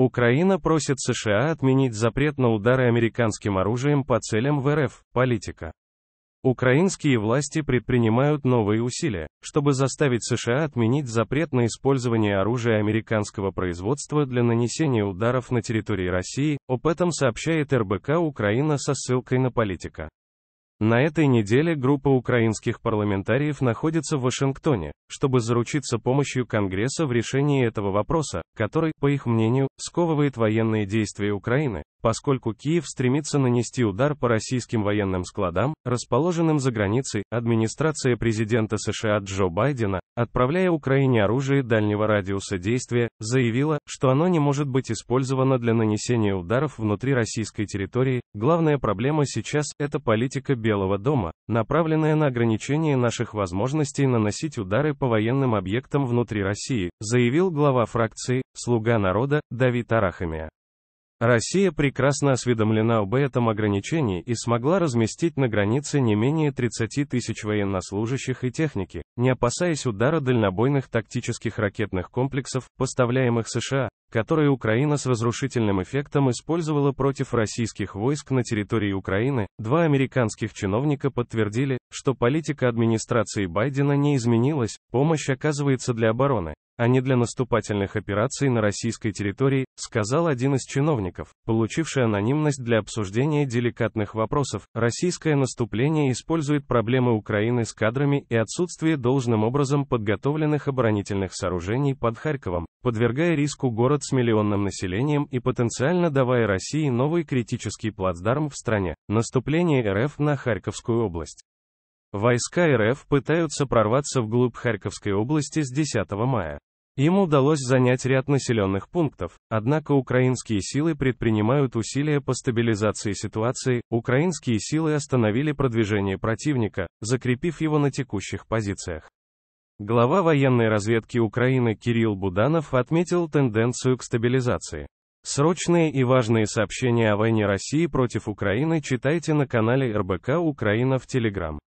Украина просит США отменить запрет на удары американским оружием по целям в РФ, политика. Украинские власти предпринимают новые усилия, чтобы заставить США отменить запрет на использование оружия американского производства для нанесения ударов на территории России, об этом сообщает РБК Украина со ссылкой на политика. На этой неделе группа украинских парламентариев находится в Вашингтоне, чтобы заручиться помощью Конгресса в решении этого вопроса, который, по их мнению, сковывает военные действия Украины, Поскольку Киев стремится нанести удар по российским военным складам, расположенным за границей, администрация президента США Джо Байдена, отправляя Украине оружие дальнего радиуса действия, заявила, что оно не может быть использовано для нанесения ударов внутри российской территории. Главная проблема сейчас – это политика Белого дома, направленная на ограничение наших возможностей наносить удары по военным объектам внутри России, заявил глава фракции «Слуга народа» Давид Арахамия. Россия прекрасно осведомлена об этом ограничении и смогла разместить на границе не менее 30 тысяч военнослужащих и техники, не опасаясь удара дальнобойных тактических ракетных комплексов, поставляемых США, которые Украина с разрушительным эффектом использовала против российских войск на территории Украины. Два американских чиновника подтвердили, что политика администрации Байдена не изменилась, помощь оказывается для обороны, а не для наступательных операций на российской территории, сказал один из чиновников, получивший анонимность для обсуждения деликатных вопросов. Российское наступление использует проблемы Украины с кадрами и отсутствие должным образом подготовленных оборонительных сооружений под Харьковом, подвергая риску город с миллионным населением и потенциально давая России новый критический плацдарм в стране. Наступление РФ на Харьковскую область. Войска РФ пытаются прорваться вглубь Харьковской области с 10 мая. Им удалось занять ряд населенных пунктов, однако украинские силы предпринимают усилия по стабилизации ситуации, украинские силы остановили продвижение противника, закрепив его на текущих позициях. Глава военной разведки Украины Кирилл Буданов отметил тенденцию к стабилизации. Срочные и важные сообщения о войне России против Украины читайте на канале РБК Украина в Телеграм.